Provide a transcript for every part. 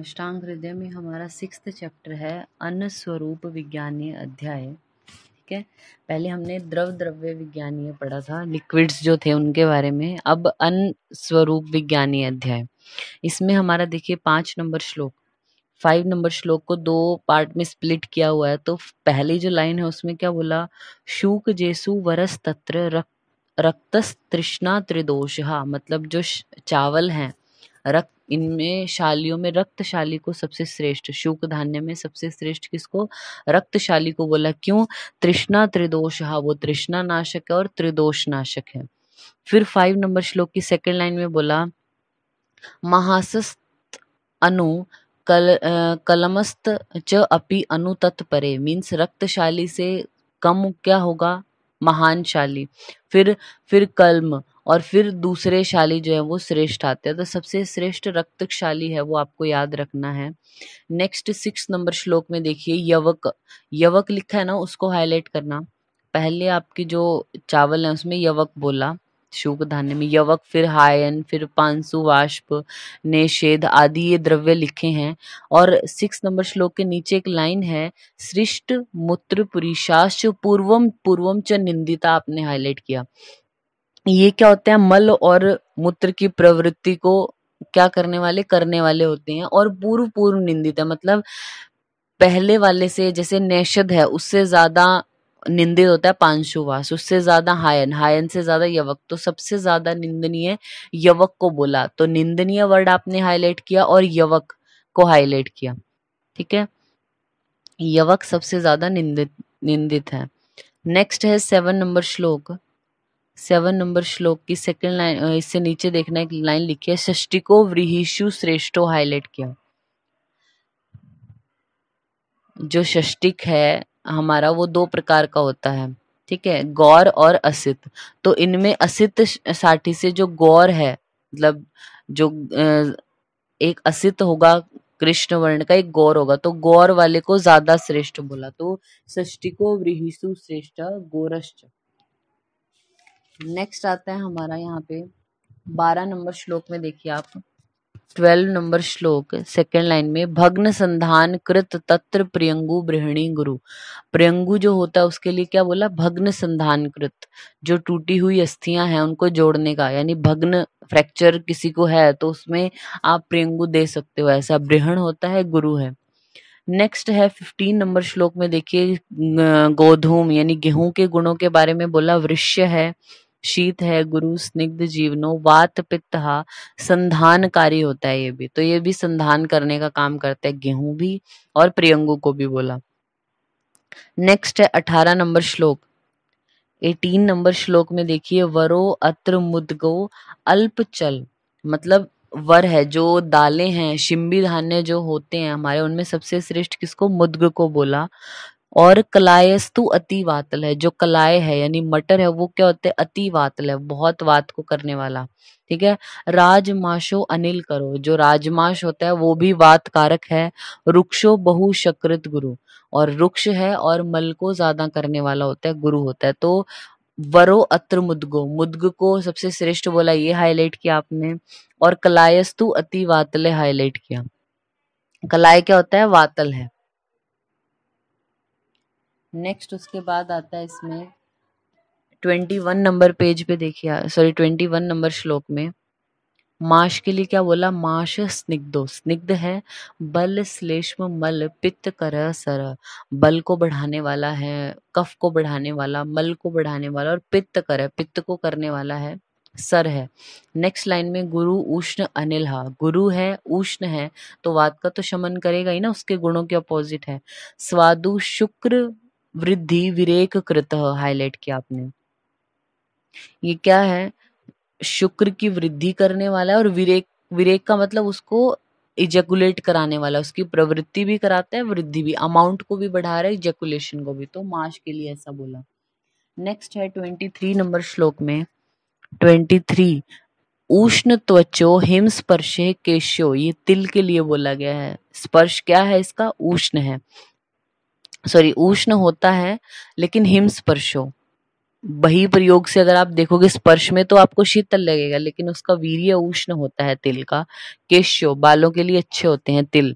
अष्टांग हृदय में हमारा सिक्स चैप्टर है अन्न स्वरूप विज्ञानी अध्याय ठीक है पहले हमने द्रव द्रव्य विज्ञानी पढ़ा था लिक्विड्स जो थे उनके बारे में अब अन्न स्वरूप विज्ञानी अध्याय इसमें हमारा देखिए पांच नंबर श्लोक फाइव नंबर श्लोक को दो पार्ट में स्प्लिट किया हुआ है तो पहली जो लाइन है उसमें क्या बोला शुक जेसु वरस तत्र रक्त रक्तस तृष्णा त्रिदोष मतलब जो चावल हैं रक्त इनमें शालियों में रक्तशाली को सबसे श्रेष्ठ शुक धान्य में सबसे श्रेष्ठ किसको रक्तशाली को बोला क्यों तृष्णा त्रिदोष हा वो तृष्णा नाशक है और त्रिदोष नाशक है फिर फाइव नंबर श्लोक की सेकंड लाइन में बोला महासस्त अनु कल कलमस्त च अपि अनु तत्परे मीन्स रक्तशाली से कम क्या होगा महान शाली फिर फिर कलम और फिर दूसरे शाली जो है वो श्रेष्ठ आते हैं तो सबसे श्रेष्ठ रक्तशाली है वो आपको याद रखना है नेक्स्ट सिक्स नंबर श्लोक में देखिए यवक यवक लिखा है ना उसको हाईलाइट करना पहले आपकी जो चावल है उसमें यवक बोला शुक धान्य में यवक फिर हायन फिर पांसु वाष्प नेषेध आदि ये द्रव्य लिखे हैं और सिक्स नंबर श्लोक के नीचे एक लाइन है सृष्ट मूत्र पुरीशाश पूर्वम पूर्वम च निंदिता आपने हाईलाइट किया ये क्या होते हैं मल और मूत्र की प्रवृत्ति को क्या करने वाले करने वाले होते हैं और पूर्व पूर्व निंदित है मतलब पहले वाले से जैसे नैषद है उससे ज्यादा निंदित होता है पांशुवास उससे ज्यादा हायन हायन से ज्यादा यवक तो सबसे ज्यादा निंदनीय यवक को बोला तो निंदनीय वर्ड आपने हाईलाइट किया और यवक को हाईलाइट किया ठीक है यवक सबसे ज्यादा निंदित निंदित है नेक्स्ट है सेवन नंबर श्लोक सेवन नंबर श्लोक की सेकंड लाइन इससे नीचे देखना एक लाइन लिखी है को व्रीहिशु श्रेष्ठो हाईलाइट किया जो षष्टिक है हमारा वो दो प्रकार का होता है ठीक है गौर और असित तो इनमें असित साठी से जो गौर है मतलब जो एक असित होगा कृष्ण वर्ण का एक गौर होगा तो गौर वाले को ज्यादा श्रेष्ठ बोला तो को व्रीहिशु श्रेष्ठ गोरश्च नेक्स्ट आता है हमारा यहाँ पे बारह नंबर श्लोक में देखिए आप ट्वेल्व नंबर श्लोक सेकेंड लाइन में भग्न संधान कृत तत्र प्रियंगु बृहणी गुरु प्रियंगु जो होता है उसके लिए क्या बोला भग्न संधान कृत जो टूटी हुई अस्थियां हैं उनको जोड़ने का यानी भग्न फ्रैक्चर किसी को है तो उसमें आप प्रियंगु दे सकते हो ऐसा बृहण होता है गुरु है नेक्स्ट है फिफ्टीन नंबर श्लोक में देखिए गोधूम यानी गेहूं के गुणों के बारे में बोला वृक्ष है शीत है गुरु स्निग्ध जीवनो वात पित्त संधानकारी होता है ये भी तो ये भी संधान करने का काम करते हैं गेहूं भी और प्रियंगु को भी बोला नेक्स्ट है अठारह नंबर श्लोक एटीन नंबर श्लोक में देखिए वरो अत्र मुदगो अल्पचल मतलब वर है जो दाले हैं शिम्बी धान्य जो होते हैं हमारे उनमें सबसे श्रेष्ठ किसको मुद्ग को बोला और कलायस्तु अति वातल है जो कलाय है यानी मटर है वो क्या होते हैं अति वातल है बहुत वात को करने वाला ठीक है राजमाशो अनिल करो जो राजमाश होता है वो भी वात कारक है रुक्षो बहु शकृत गुरु और रुक्ष है और मल को ज्यादा करने वाला होता है गुरु होता है तो वरो अत्र मुदगो मुदग को सबसे श्रेष्ठ बोला ये हाईलाइट किया आपने और कलायस्तु अति वातल हाईलाइट किया कलाय क्या होता है वातल है नेक्स्ट उसके बाद आता है इसमें ट्वेंटी वन नंबर पेज पे देखिए सॉरी ट्वेंटी वन नंबर श्लोक में माश के लिए क्या बोला माश स्निग्धो स्निग्ध है बल श्लेष्म मल पित्त कर सर बल को बढ़ाने वाला है कफ को बढ़ाने वाला मल को बढ़ाने वाला और पित्त कर पित्त को करने वाला है सर है नेक्स्ट लाइन में गुरु उष्ण अनिल हा गुरु है उष्ण है तो वाद का तो शमन करेगा ही ना उसके गुणों के अपोजिट है स्वादु शुक्र वृद्धि विरेक कृत हाईलाइट किया आपने ये क्या है शुक्र की वृद्धि करने वाला है और विरेक विरेक का मतलब उसको इजेकुलेट कराने वाला उसकी प्रवृत्ति भी कराता है वृद्धि भी अमाउंट को भी बढ़ा रहा है इजेकुलेशन को भी तो माश के लिए ऐसा बोला नेक्स्ट है ट्वेंटी थ्री नंबर श्लोक में ट्वेंटी थ्री उष्ण त्वचो हिम स्पर्शे केशो ये तिल के लिए बोला गया है स्पर्श क्या है इसका उष्ण है सॉरी उष्ण होता है लेकिन हिम स्पर्शो बही प्रयोग से अगर आप देखोगे स्पर्श में तो आपको शीतल लगेगा लेकिन उसका वीर्य उष्ण होता है तिल का केशो बालों के लिए अच्छे होते हैं तिल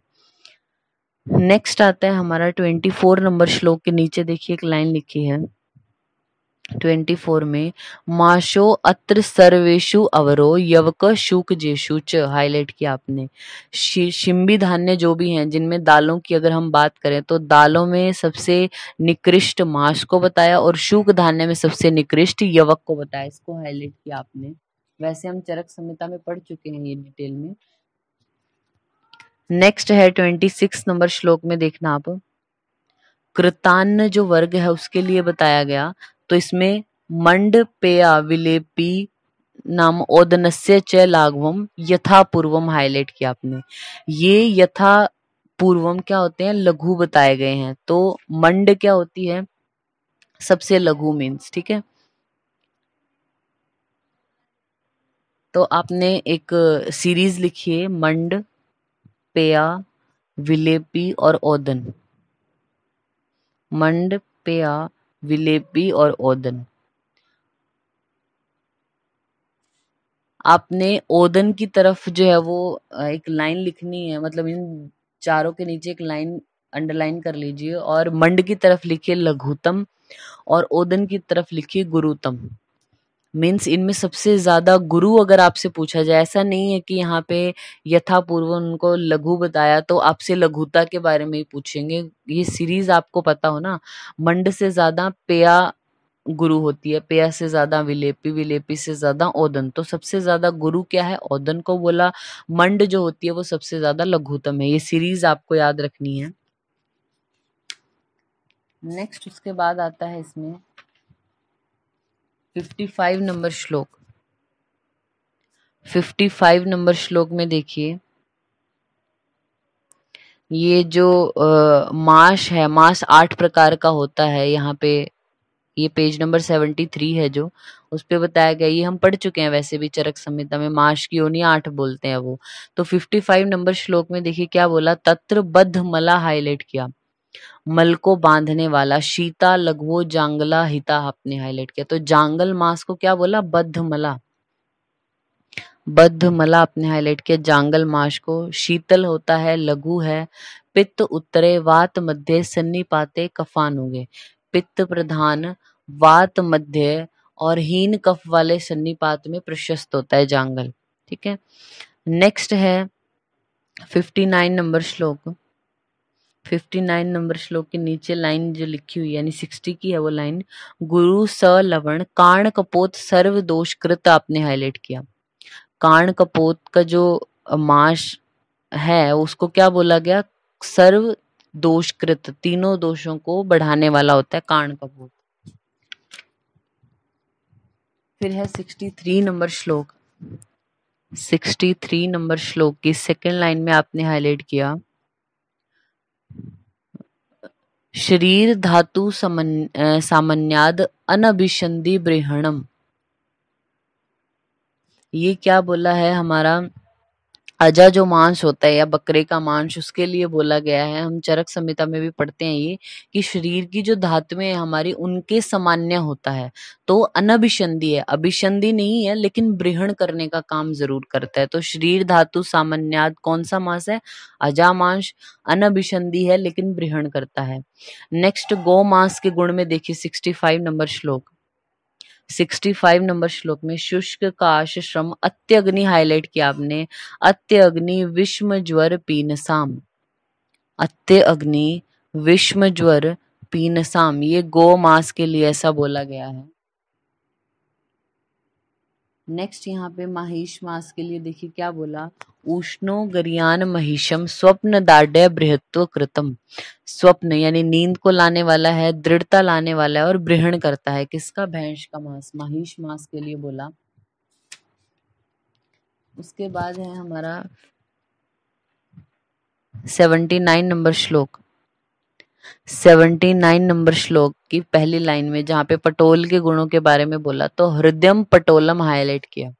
नेक्स्ट आता है हमारा ट्वेंटी फोर नंबर श्लोक के नीचे देखिए एक लाइन लिखी है ट्वेंटी फोर में माशो अत्र सर्वेशु अवरो यवक जेशु च हाईलाइट किया आपने शिम्बी धान्य जो भी हैं जिनमें दालों की अगर हम बात करें तो दालों में सबसे निकृष्ट माश को बताया और शुक धान्य में सबसे निकृष्ट यवक को बताया इसको हाईलाइट किया आपने वैसे हम चरक संहिता में पढ़ चुके हैं ये डिटेल में नेक्स्ट है ट्वेंटी सिक्स नंबर श्लोक में देखना आप कृतान्न जो वर्ग है उसके लिए बताया गया तो इसमें मंड पेया विलेपी नाम ओदनस्य च लाघवम यथा पूर्वम हाईलाइट किया आपने ये यथा पूर्वम क्या होते हैं लघु बताए गए हैं तो मंड क्या होती है सबसे लघु मीन्स ठीक है तो आपने एक सीरीज लिखी है मंड पेया विलेपी और ओदन मंड पेया विलेपी और ओदन आपने ओदन की तरफ जो है वो एक लाइन लिखनी है मतलब इन चारों के नीचे एक लाइन अंडरलाइन कर लीजिए और मंड की तरफ लिखिए लघुतम और ओदन की तरफ लिखिए गुरुतम मीन्स इनमें सबसे ज्यादा गुरु अगर आपसे पूछा जाए ऐसा नहीं है कि यहाँ पे यथा पूर्व उनको लघु बताया तो आपसे लघुता के बारे में ही पूछेंगे ये सीरीज आपको पता हो ना मंड से ज्यादा पेया गुरु होती है पेया से ज्यादा विलेपी विलेपी से ज्यादा औदन तो सबसे ज्यादा गुरु क्या है औदन को बोला मंड जो होती है वो सबसे ज्यादा लघुतम है ये सीरीज आपको याद रखनी है नेक्स्ट उसके बाद आता है इसमें फिफ्टी फाइव नंबर श्लोक फिफ्टी फाइव नंबर श्लोक में देखिए ये जो आ, मास है मास आठ प्रकार का होता है यहाँ पे ये पेज नंबर सेवेंटी थ्री है जो उस पर बताया गया ये हम पढ़ चुके हैं वैसे भी चरक संहिता में माश की ओनी आठ बोलते हैं वो तो फिफ्टी फाइव नंबर श्लोक में देखिए क्या बोला तत्र बद्ध मला हाईलाइट किया मल को बांधने वाला शीता लघुओ जांगला हिता आपने हाईलाइट किया तो जांगल मास को क्या बोला बद्ध मला बद्ध मला आपने हाईलाइट किया जांगल मास को शीतल होता है लघु है पित्त उत्तरे वात मध्य पाते कफान होंगे पित्त प्रधान वात मध्य और हीन कफ वाले सन्निपात में प्रशस्त होता है जांगल ठीक है नेक्स्ट है फिफ्टी नाइन नंबर श्लोक फिफ्टी नाइन नंबर श्लोक के नीचे लाइन जो लिखी हुई है यानी सिक्सटी की है वो लाइन गुरु स लवण काण कपोत सर्व दोष कृत आपने हाईलाइट किया काण कपोत का जो माश है उसको क्या बोला गया सर्व दोषकृत तीनों दोषों को बढ़ाने वाला होता है कारण कपोत फिर है सिक्सटी थ्री नंबर श्लोक सिक्सटी थ्री नंबर श्लोक की सेकेंड लाइन में आपने हाईलाइट किया शरीर धातु सामान्याद अनभिसंधि ब्रहणम ये क्या बोला है हमारा अजा जो मांस होता है या बकरे का मांस उसके लिए बोला गया है हम चरक संहिता में भी पढ़ते हैं ये कि शरीर की जो धातुएं हमारी उनके सामान्य होता है तो अनभिसंधि है अभिसंधि नहीं है लेकिन ब्रहण करने का काम जरूर करता है तो शरीर धातु सामान्याद कौन सा मांस है अजा मांस अनभिसंधि है लेकिन ब्रहण करता है नेक्स्ट गौ मांस के गुण में देखिए सिक्सटी फाइव नंबर श्लोक 65 नंबर श्लोक में शुष्क काश श्रम अत्यग्नि हाईलाइट किया आपने अत्यग्नि विश्व ज्वर पीनसाम अत्यग्नि विश्व ज्वर पीनसाम ये गो मास के लिए ऐसा बोला गया है नेक्स्ट यहाँ पे माहिष मास के लिए देखिए क्या बोला उष्णो गरियान महिषम स्वप्न दाड्य बृहत्व कृतम स्वप्न यानी नींद को लाने वाला है दृढ़ता लाने वाला है और ब्रहण करता है किसका भैंस का मास महिष मास के लिए बोला उसके बाद है हमारा सेवेंटी नाइन नंबर श्लोक सेवेंटी नाइन नंबर श्लोक की पहली लाइन में जहां पे पटोल के गुणों के बारे में बोला तो हृदयम पटोलम हाईलाइट किया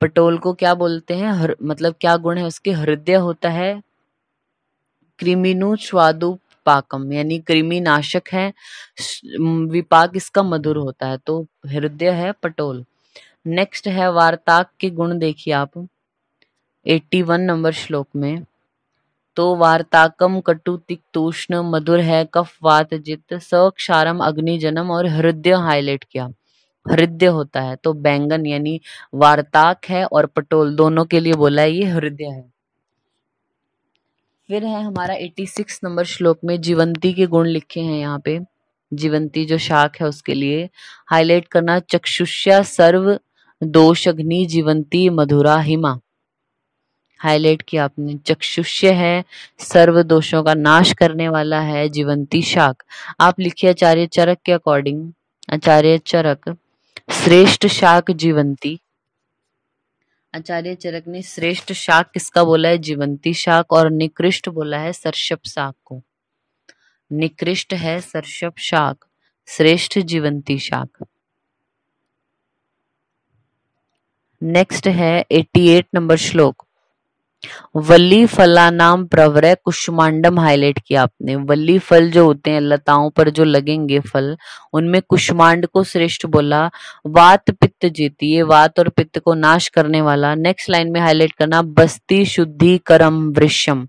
पटोल को क्या बोलते हैं हर, मतलब क्या गुण है उसके हृदय होता है क्रिमिनु स्वादु पाकम यानी कृमि नाशक है विपाक इसका मधुर होता है तो हृदय है पटोल नेक्स्ट है वार्ताक के गुण देखिए आप 81 नंबर श्लोक में तो वार्ताकम कटु तिक्तोष्ण मधुर है कफ वात जित सक्षारम अग्नि जन्म और हृदय हाईलाइट किया हृदय होता है तो बैंगन यानी वार्ताक है और पटोल दोनों के लिए बोला है ये हृदय है फिर है हमारा 86 नंबर श्लोक में जीवंती के गुण लिखे हैं यहाँ पे जीवंती जो शाख है उसके लिए हाईलाइट करना चक्षुष्या सर्व दोष अग्नि जीवंती मधुरा हिमा हाईलाइट किया आपने चक्षुष्य है सर्व दोषों का नाश करने वाला है जीवंती शाक आप लिखिए आचार्य चरक के अकॉर्डिंग आचार्य चरक श्रेष्ठ शाक जीवंती आचार्य चरक ने श्रेष्ठ शाक किसका बोला है जीवंती शाक और निकृष्ट बोला है सरसप शाक को निकृष्ट है सरसप शाक श्रेष्ठ जीवंती शाक नेक्स्ट है 88 नंबर श्लोक वल्ली फलानाम प्रवर कुष्मांडम हाईलाइट किया आपने वल्ली फल जो होते हैं लताओं पर जो लगेंगे फल उनमें कुष्मांड को श्रेष्ठ बोला वात पित्त जीती है वात और पित्त को नाश करने वाला नेक्स्ट लाइन में हाईलाइट करना बस्ती शुद्धि करम वृषम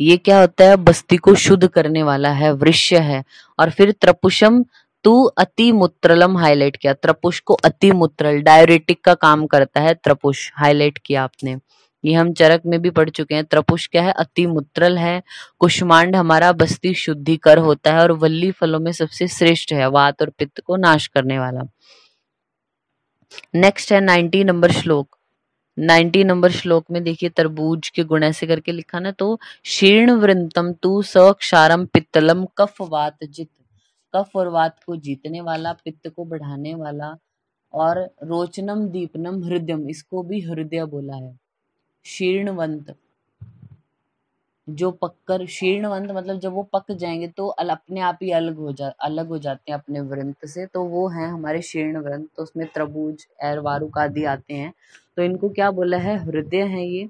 ये क्या होता है बस्ती को शुद्ध करने वाला है वृक्ष है और फिर त्रपुषम तू अति मुत्रलम हाईलाइट किया त्रपुष को अति मुत्रल डायोरेटिक का काम करता है त्रपुष हाईलाइट किया आपने ये हम चरक में भी पढ़ चुके हैं त्रपुष क्या है अति मुत्रल है कुष्मांड हमारा बस्ती शुद्धि कर होता है और वल्ली फलों में सबसे श्रेष्ठ है वात और पित्त को नाश करने वाला नेक्स्ट है नाइनटी नंबर श्लोक नाइनटी नंबर श्लोक में देखिए तरबूज के गुण ऐसे करके लिखा ना तो शीर्ण वृंतम तू सक्षारम पित्तलम कफ वात जित कफ और वात को जीतने वाला पित्त को बढ़ाने वाला और रोचनम दीपनम हृदयम इसको भी हृदय बोला है शीर्णवंत जो पककर शीर्णवंत मतलब जब वो पक जाएंगे तो अल अपने आप ही अलग हो जा अलग हो जाते हैं अपने वृंत से तो वो हैं हमारे शीर्णवंत तो उसमें तरबूज एरवारुक आदि आते हैं तो इनको क्या बोला है हृदय है ये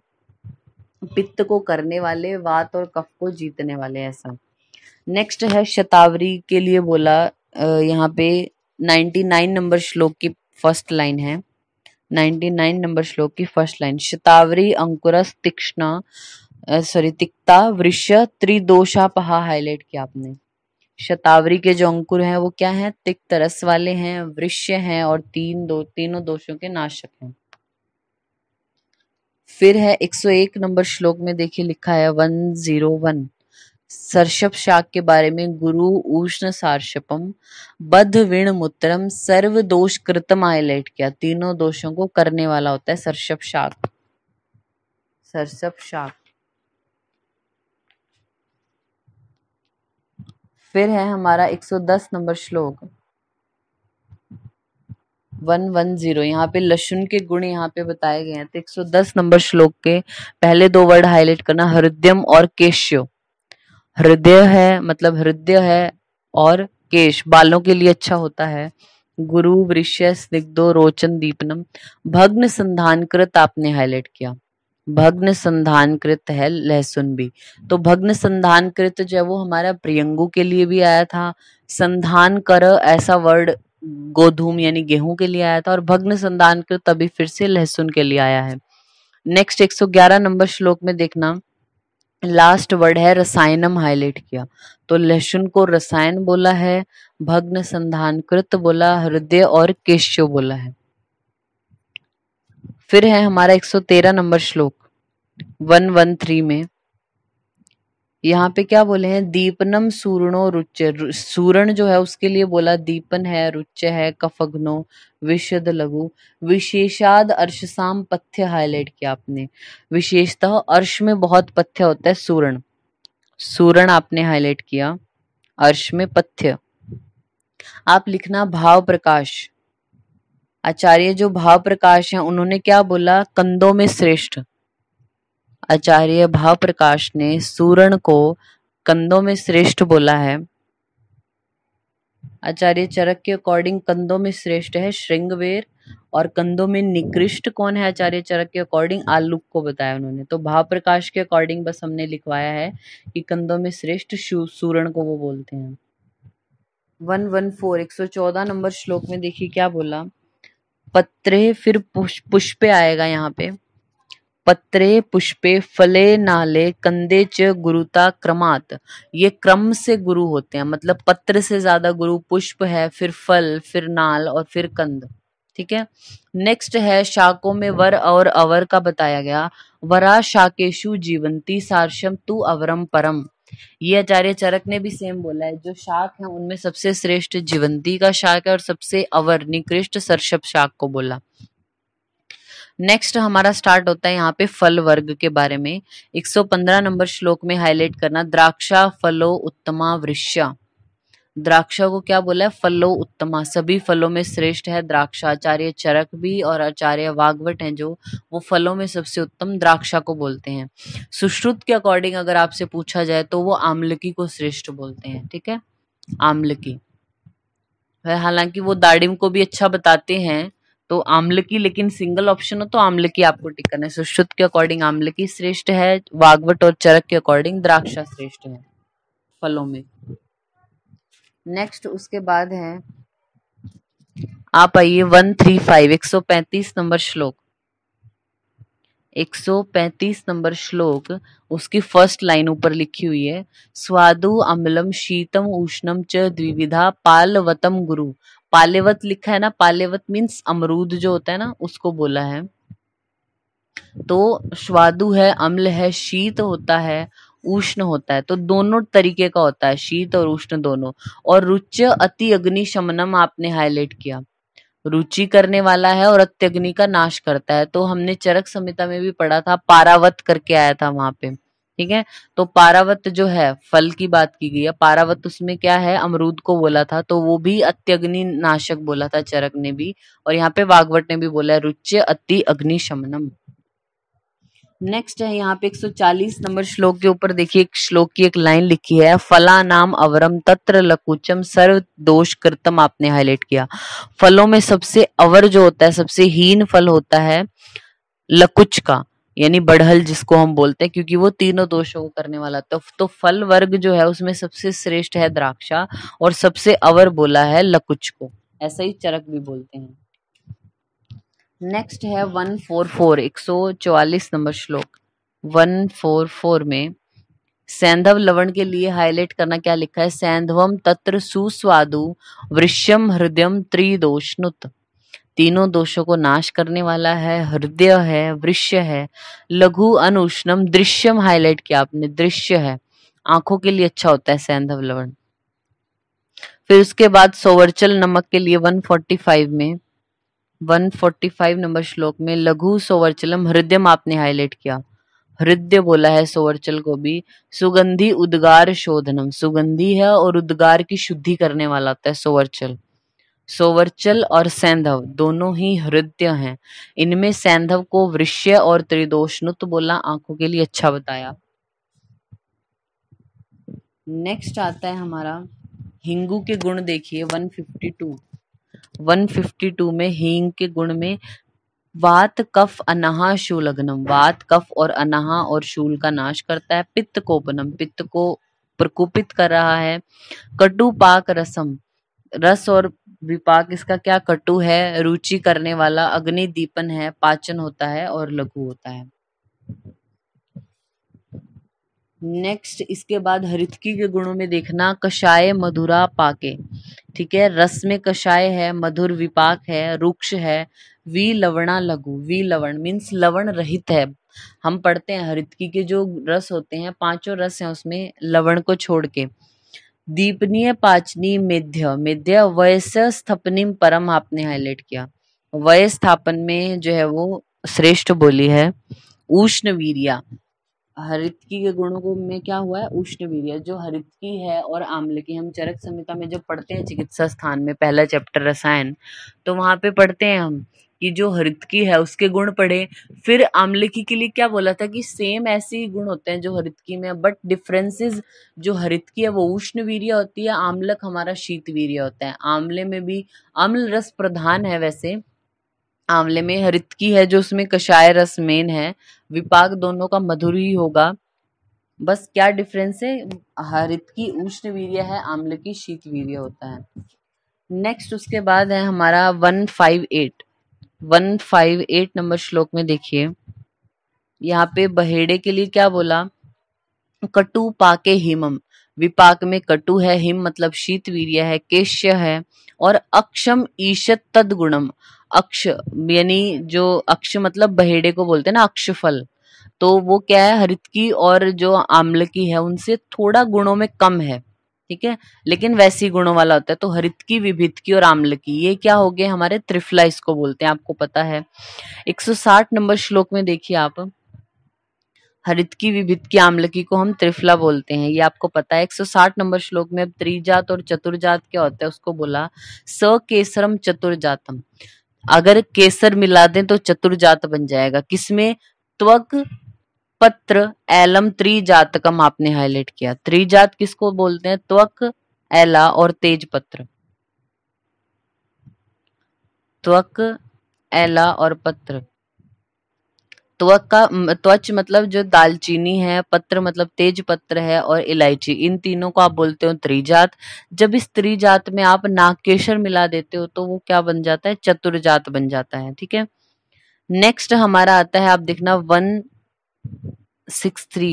पित्त को करने वाले वात और कफ को जीतने वाले ऐसा नेक्स्ट है शतावरी के लिए बोला यहाँ पे नाइन नंबर श्लोक की फर्स्ट लाइन है 99 नंबर श्लोक की फर्स्ट लाइन शतावरी अंकुरस तीक्ष्णा सॉरी तिक्ता वृक्ष त्रिदोषापहा हाईलाइट किया आपने शतावरी के जो अंकुर हैं वो क्या हैं तिक्त रस वाले हैं वृक्ष हैं और तीन दो तीनों दोषों के नाशक हैं फिर है 101 नंबर श्लोक में देखिए लिखा है 101 सर्षप शाक के बारे में गुरु उष्ण सार्षपम बद्ध विण मुत्रम सर्व दोष कृतम हाईलाइट किया तीनों दोषों को करने वाला होता है सरषप शाक सरसप शाक फिर है हमारा 110 नंबर श्लोक 110 यहाँ पे लसुन के गुण यहाँ पे बताए गए हैं तो 110 नंबर श्लोक के पहले दो वर्ड हाईलाइट करना हृदयम और केश्यो हृदय है मतलब हृदय है और केश बालों के लिए अच्छा होता है गुरु वृष्य स्निग्धो रोचन दीपनम भग्न संधान कृत आपने हाईलाइट किया भग्न संधान कृत है लहसुन भी तो भग्न संधान कृत जो है वो हमारा प्रियंगु के लिए भी आया था संधान कर ऐसा वर्ड गोधूम यानी गेहूं के लिए आया था और भग्न संधान कृत अभी फिर से लहसुन के लिए आया है नेक्स्ट 111 नंबर श्लोक में देखना लास्ट वर्ड है रसायनम हाईलाइट किया तो लहसुन को रसायन बोला है भग्न संधान कृत बोला हृदय और केशव बोला है फिर है हमारा 113 नंबर श्लोक 113 में यहाँ पे क्या बोले हैं दीपनम सूर्णो रुच सूरण जो है उसके लिए बोला दीपन है रुच है कफग्नो विशद लघु विशेषाद अर्शसाम पथ्य हाईलाइट किया आपने विशेषतः अर्श में बहुत पथ्य होता है सूरण सूरण आपने हाईलाइट किया अर्श में पथ्य आप लिखना भाव प्रकाश आचार्य जो भाव प्रकाश है उन्होंने क्या बोला कंदों में श्रेष्ठ आचार्य भाव प्रकाश ने सूरण को कंदों में श्रेष्ठ बोला है आचार्य चरक के अकॉर्डिंग कंदों में श्रेष्ठ है श्रृंगवेर और कंधों में निकृष्ट कौन है आचार्य चरक के अकॉर्डिंग आलुक को बताया उन्होंने तो भाव प्रकाश के अकॉर्डिंग बस हमने लिखवाया है कि कंधों में श्रेष्ठ सूरण को वो बोलते हैं वन वन फोर एक सौ चौदह नंबर श्लोक में देखिए क्या बोला पत्रे फिर पुष्प पुष्पे आएगा यहाँ पे पत्रे पुष्पे फले नाले कंदे च गुरुता क्रमात ये क्रम से गुरु होते हैं मतलब पत्र से ज्यादा गुरु पुष्प है फिर फल फिर नाल और फिर कंद ठीक है नेक्स्ट है शाकों में वर और अवर का बताया गया वरा शाकेशु जीवंती सारशम तु अवरम परम ये आचार्य चरक ने भी सेम बोला है जो शाक है उनमें सबसे श्रेष्ठ जीवंती का शाक है और सबसे अवर निकृष्ट सरसप शाक को बोला नेक्स्ट हमारा स्टार्ट होता है यहाँ पे फल वर्ग के बारे में 115 नंबर श्लोक में हाईलाइट करना द्राक्षा फलो उत्तमा वृक्षा द्राक्षा को क्या बोला है फलो उत्तमा सभी फलों में श्रेष्ठ है द्राक्षा आचार्य चरक भी और आचार्य वागवट हैं जो वो फलों में सबसे उत्तम द्राक्षा को बोलते हैं सुश्रुत के अकॉर्डिंग अगर आपसे पूछा जाए तो वो आमलकी को श्रेष्ठ बोलते हैं ठीक है आमलकी हालांकि वो दाड़िम को भी अच्छा बताते हैं तो आम्ल की लेकिन सिंगल ऑप्शन हो तो आम्ल की आपको टिक करना है सुश्रुत के अकॉर्डिंग आम्ल की श्रेष्ठ है वागवट और चरक के अकॉर्डिंग द्राक्षा श्रेष्ठ है फलों में नेक्स्ट उसके बाद है आप आइए वन थ्री फाइव एक सौ पैंतीस नंबर श्लोक एक सौ पैंतीस नंबर श्लोक उसकी फर्स्ट लाइन ऊपर लिखी हुई है स्वादु अम्लम शीतम उष्णम च द्विविधा पालवतम गुरु पालेवत लिखा है ना पालेवत मीन्स अमरूद जो होता है ना उसको बोला है तो स्वादु है अम्ल है शीत होता है उष्ण होता है तो दोनों तरीके का होता है शीत और उष्ण दोनों और रुच अति अग्नि शमनम आपने हाईलाइट किया रुचि करने वाला है और अत्यग्नि का नाश करता है तो हमने चरक संहिता में भी पढ़ा था पारावत करके आया था वहां पे ठीक है तो पारावत जो है फल की बात की गई है पारावत उसमें क्या है अमरूद को बोला था तो वो भी अत्यग्नि नाशक बोला था चरक ने भी और यहाँ पे वागवट ने भी बोला है रुच्य अति अग्निशमनम नेक्स्ट है यहाँ पे 140 नंबर श्लोक के ऊपर देखिए एक श्लोक की एक लाइन लिखी है फला नाम अवरम तत्र लकुचम सर्व दोष कृतम आपने हाईलाइट किया फलों में सबसे अवर जो होता है सबसे हीन फल होता है लकुच का यानी बढ़हल जिसको हम बोलते हैं क्योंकि वो तीनों दोषों को करने वाला तो, तो फल वर्ग जो है उसमें सबसे श्रेष्ठ है द्राक्षा और सबसे अवर बोला है लकुच को ऐसा ही चरक भी बोलते हैं नेक्स्ट है वन फोर फोर एक सौ चौवालीस नंबर श्लोक वन फोर फोर में सैंधव लवण के लिए हाईलाइट करना क्या लिखा है सैंधवम तत्र सुस्वादु हृदय हृदयम नुत तीनों दोषों को नाश करने वाला है हृदय है वृश्य है लघु अनुष्णम दृश्यम हाईलाइट किया आपने दृश्य है आंखों के लिए अच्छा होता है सैंधव लवण फिर उसके बाद सोवरचल नमक के लिए 145 में 145 नंबर श्लोक में लघु सोवरचलम हृदयम आपने हाईलाइट किया हृदय बोला है सोवरचल को भी सुगंधी उद्गार शोधनम सुगंधी है और उद्गार की शुद्धि करने वाला होता है सोवरचल सोवरचल और सैंधव दोनों ही हृदय हैं इनमें सैंधव को वृश्य और त्रिदोषनुत बोला आंखों के लिए अच्छा बताया नेक्स्ट आता है हमारा हिंगू के गुण देखिए 152 152 में हींग के गुण में वात कफ अनाहा शूलग्नम वात कफ और अनाहा और शूल का नाश करता है पित्त कोपनम पित्त को प्रकोपित कर रहा है कटु पाक रसम रस और विपाक इसका क्या कटु है रुचि करने वाला अग्नि दीपन है पाचन होता है और लघु होता है नेक्स्ट इसके बाद हरितकी के गुणों में देखना कषाय मधुरा पाके ठीक है रस में कषाय है मधुर विपाक है रुक्ष है वी लवणा लघु वी लवण मीन्स लवण रहित है हम पढ़ते हैं हरितकी के जो रस होते हैं पांचों रस हैं उसमें लवण को छोड़ के दीपनीय पाचनी मिध्य मिध्य वयस्य स्थपनिम परम आपने हाईलाइट किया वय स्थापन में जो है वो श्रेष्ठ बोली है उष्ण वीरिया हरित की के गुणों को में क्या हुआ है उष्ण वीरिया जो हरित की है और आमले की हम चरक संहिता में जब पढ़ते हैं चिकित्सा स्थान में पहला चैप्टर रसायन तो वहां पे पढ़ते हैं हम कि जो हरित की है उसके गुण पढ़े फिर आम्लिकी के लिए क्या बोला था कि सेम ऐसे ही गुण होते हैं जो हरित की में बट डिफरेंसेस जो हरित की है वो उष्ण वीर्य होती है आमलक हमारा शीत वीर्य होता है आमले में भी अम्ल रस प्रधान है वैसे आंवले में हरित की है जो उसमें कषाय रस मेन है विपाक दोनों का मधुर ही होगा बस क्या डिफरेंस है हरित की उष्ण वीर्य है आम्ल की शीत वीर्य होता है नेक्स्ट उसके बाद है हमारा one five eight one five eight number श्लोक में देखिए यहाँ पे बहेड़े के लिए क्या बोला कटु पाके हिमम विपाक में कटु है हिम मतलब शीत वीर्य है केश्य है और अक्षम ईशत तद गुणम अक्ष यानी जो अक्ष मतलब बहेड़े को बोलते हैं ना अक्षफल तो वो क्या है हरित की और जो आम्ल की है उनसे थोड़ा गुणों में कम है ठीक है लेकिन वैसी गुणों वाला होता है तो हरित की विभित की और आम्ल की ये क्या हो गए हमारे त्रिफला इसको बोलते हैं आपको पता है 160 नंबर श्लोक में देखिए आप हरित की विभित की आम्लकी को हम त्रिफला बोलते हैं ये आपको पता है 160 नंबर श्लोक में अब त्रिजात और चतुर्जात क्या होता है उसको बोला स केसरम चतुर्जातम अगर केसर मिला दें तो चतुर्जात बन जाएगा किसमें त्वक पत्र एलम त्रिजातकम आपने हाईलाइट किया त्रिजात किसको बोलते हैं त्वक एला और तेज पत्र त्वक एला और पत्र त्वक का त्वच मतलब जो दालचीनी है पत्र मतलब तेज पत्र है और इलायची इन तीनों को आप बोलते हो त्रिजात जब इस त्रिजात में आप नाकेशर मिला देते हो तो वो क्या बन जाता है चतुर्जात बन जाता है ठीक है नेक्स्ट हमारा आता है आप देखना one six three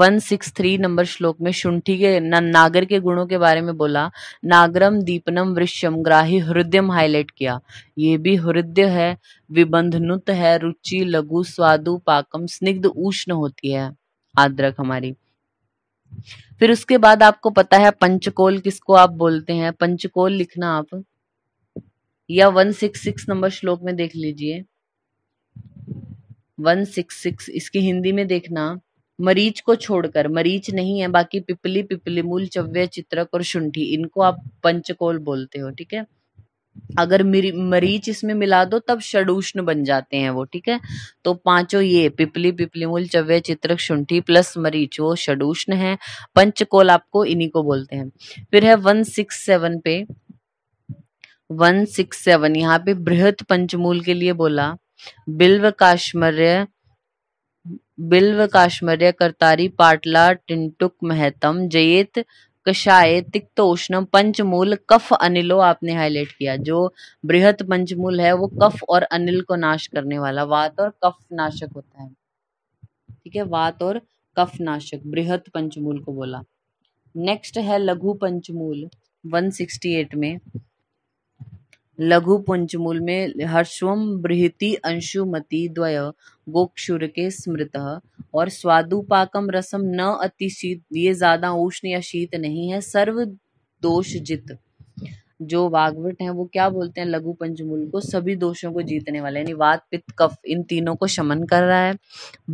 one six three number श्लोक में शुंठी के न, नागर के गुणों के बारे में बोला नागरम दीपनम वृश्यम ग्राही हृदयम हाईलाइट किया ये भी हृदय है विबंधनुत है रुचि लघु स्वादु पाकम स्निग्ध उष्ण होती है आद्रक हमारी फिर उसके बाद आपको पता है पंचकोल किसको आप बोलते हैं पंचकोल लिखना आप या वन सिक्स सिक्स नंबर श्लोक में देख लीजिए वन सिक्स सिक्स इसकी हिंदी में देखना मरीच को छोड़कर मरीच नहीं है बाकी पिपली पिपली मूल चव्य चित्रक और शुंठी इनको आप पंचकोल बोलते हो ठीक है अगर मरीच इसमें मिला दो तब षडूष्ण बन जाते हैं वो ठीक है तो पांचों ये पिपली पिपली मूल चव्य चित्रक शुंठी प्लस मरीच वो षडूष्ण है पंचकोल आपको इन्हीं को बोलते हैं फिर है वन सिक्स सेवन पे वन सिक्स सेवन यहाँ पे बृहत पंचमूल के लिए बोला बिल्व काश्मर्य बिल्व काश्मर्य करतारी पाटला टिंटुक महतम जयेत कषाय तिक्त उष्णम पंचमूल कफ अनिलो आपने हाईलाइट किया जो बृहत पंचमूल है वो कफ और अनिल को नाश करने वाला वात और कफ नाशक होता है ठीक है वात और कफ नाशक बृहत पंचमूल को बोला नेक्स्ट है लघु पंचमूल 168 में में हर्षवं बृहति अंशुमती गोक्षुर के स्मृत और स्वादुपाकम रसम न अति शीत ये ज़्यादा उष्ण या शीत नहीं है सर्व दोष जित जो वाग्वट है वो क्या बोलते हैं लघु पंचमूल को सभी दोषों को जीतने वाले यानी वात पित्त कफ इन तीनों को शमन कर रहा है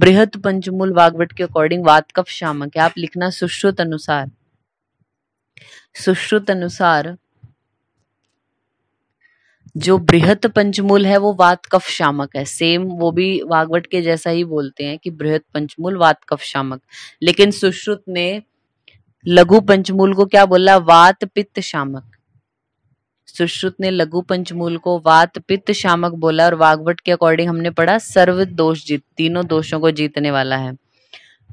बृहत पंचमूल वाग्वट के अकॉर्डिंग वात कफ शामक है आप लिखना सुश्रुत अनुसार सुश्रुत अनुसार जो बृहत पंचमूल है वो वात कफ शामक है सेम वो भी वागवट के जैसा ही बोलते हैं कि बृहत पंचमूल वात कफ शामक लेकिन सुश्रुत ने लघु पंचमूल को क्या बोला वात पित्त शामक सुश्रुत ने लघु पंचमूल को वात पित्त शामक बोला और वागवट के अकॉर्डिंग हमने पढ़ा सर्व दोष जीत तीनों दोषों को जीतने वाला है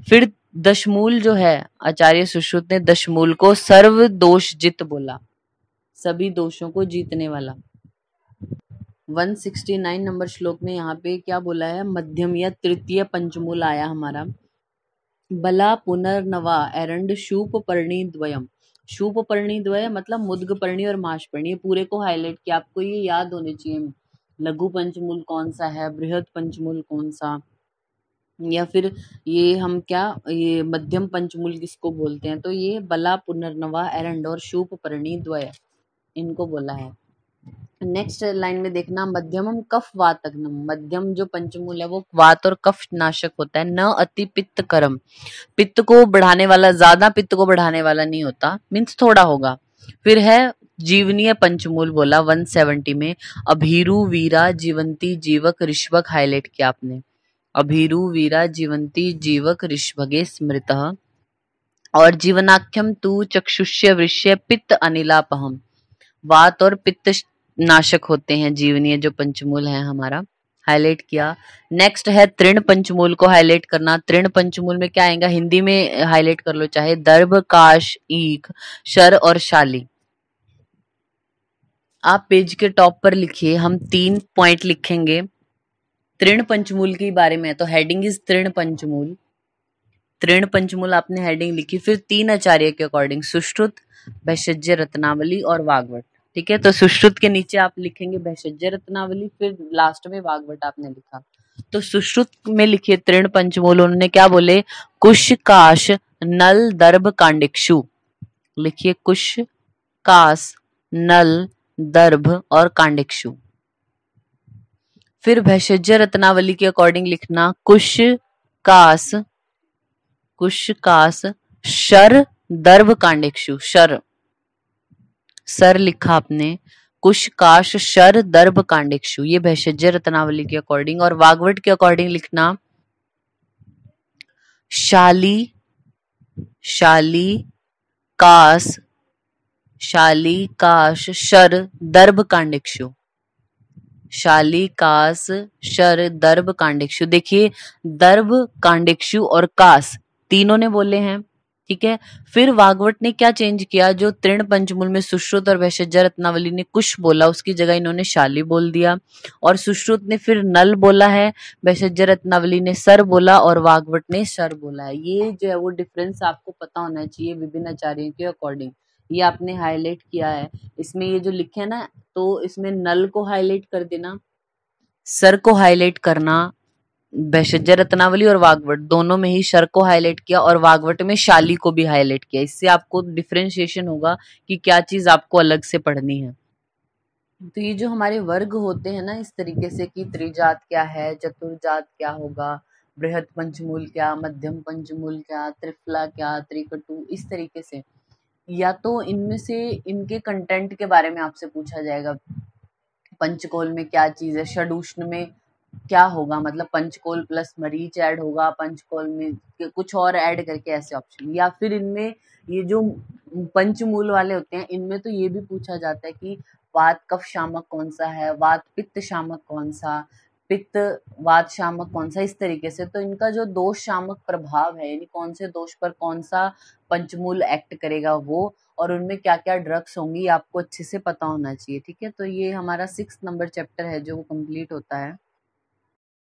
फिर दशमूल जो है आचार्य सुश्रुत ने दशमूल को सर्व दोष जित बोला सभी दोषों को जीतने वाला 169 नंबर श्लोक में यहाँ पे क्या बोला है मध्यम या तृतीय पंचमूल आया हमारा बला पुनर्नवा एरंड शूप पर्णी द्वयम शूप पर्णी द्वय मतलब मुद्ग पर्णी और माश पर्णी पूरे को हाईलाइट किया आपको ये याद होने चाहिए लघु पंचमूल कौन सा है बृहद पंचमूल कौन सा या फिर ये हम क्या ये मध्यम पंचमूल किसको बोलते हैं तो ये बला पुनर्नवा एरंड और शूप पर्णी द्वय इनको बोला है नेक्स्ट लाइन में देखना मध्यमम कफ वातग्नम मध्यम जो पंचमूल है वो वात और कफ नाशक होता है न अति पित्त करम पित्त को बढ़ाने वाला ज्यादा पित्त को बढ़ाने वाला नहीं होता मीन्स थोड़ा होगा फिर है जीवनीय पंचमूल बोला 170 में अभीरु वीरा जीवंती जीवक ऋषभक हाईलाइट किया आपने अभीरु वीरा जीवंती जीवक ऋषभगे स्मृत और जीवनाख्यम तू चक्षुष्य वृष्य पित्त अनिलापहम वात और पित्त नाशक होते हैं जीवनीय जो पंचमूल है हमारा हाईलाइट किया नेक्स्ट है तृण पंचमूल को हाईलाइट करना तृण पंचमूल में क्या आएगा हिंदी में हाईलाइट कर लो चाहे दर्भ काश ईख शर और शाली आप पेज के टॉप पर लिखिए हम तीन पॉइंट लिखेंगे तृण पंचमूल के बारे में तो हेडिंग इज तृण पंचमूल तृण पंचमूल आपने हेडिंग लिखी फिर तीन आचार्य के अकॉर्डिंग सुश्रुत भैषज्य रत्नावली और वागवट ठीक है तो सुश्रुत के नीचे आप लिखेंगे भैषज्य रत्नावली फिर लास्ट में वागवट आपने लिखा तो सुश्रुत में लिखे तृण पंचमूल उन्होंने क्या बोले कुश काश नल दर्भ कांडिक्षु लिखिए कुश काश नल दर्भ और कांडिक्षु फिर भैषज्य रत्नावली के अकॉर्डिंग लिखना कुश काश कुश काश शर दर्भ कांडिक्षु शर सर लिखा आपने कुश काश शर दर्भ कांडिक्षु ये भैषज्य रत्नावली के अकॉर्डिंग और वागवट के अकॉर्डिंग लिखना शाली शाली कास शाली काश शर दर्भ कांडिक्षु शाली कास शर दर्भ कांडिक्षु देखिए दर्भ कांडिक्षु और कास तीनों ने बोले हैं ठीक है फिर वागवट ने क्या चेंज किया जो तृण पंचमूल में सुश्रुत और वैश्यजा रत्नावली ने कुश बोला उसकी जगह इन्होंने शाली बोल दिया और सुश्रुत ने फिर नल बोला है वैश्यजा रत्नावली ने सर बोला और वागवट ने सर बोला है ये जो है वो डिफरेंस आपको पता होना चाहिए विभिन्न आचार्यों के अकॉर्डिंग ये आपने हाईलाइट किया है इसमें ये जो लिखे ना तो इसमें नल को हाईलाइट कर देना सर को हाईलाइट करना बशज्जा रत्नावली और वागवट दोनों में ही शर को हाईलाइट किया और वागवट में शाली को भी हाईलाइट किया इससे आपको डिफ्रेंशिएशन होगा कि क्या चीज़ आपको अलग से पढ़नी है तो ये जो हमारे वर्ग होते हैं ना इस तरीके से कि त्रिजात क्या है चतुर्जात क्या होगा बृहद पंचमूल क्या मध्यम पंचमूल क्या त्रिफला क्या त्रिकटु इस तरीके से या तो इनमें से इनके कंटेंट के बारे में आपसे पूछा जाएगा पंचकोल में क्या चीज़ है षडूष्ण में क्या होगा मतलब पंचकोल प्लस मरीच ऐड होगा पंचकोल में कुछ और ऐड करके ऐसे ऑप्शन या फिर इनमें ये जो पंचमूल वाले होते हैं इनमें तो ये भी पूछा जाता है कि वात कफ शामक कौन सा है वात पित्त शामक कौन सा पित्त वात शामक कौन सा इस तरीके से तो इनका जो दोष शामक प्रभाव है यानी कौन से दोष पर कौन सा पंचमूल एक्ट करेगा वो और उनमें क्या क्या ड्रग्स होंगी आपको अच्छे से पता होना चाहिए ठीक है तो ये हमारा सिक्स नंबर चैप्टर है जो कंप्लीट होता है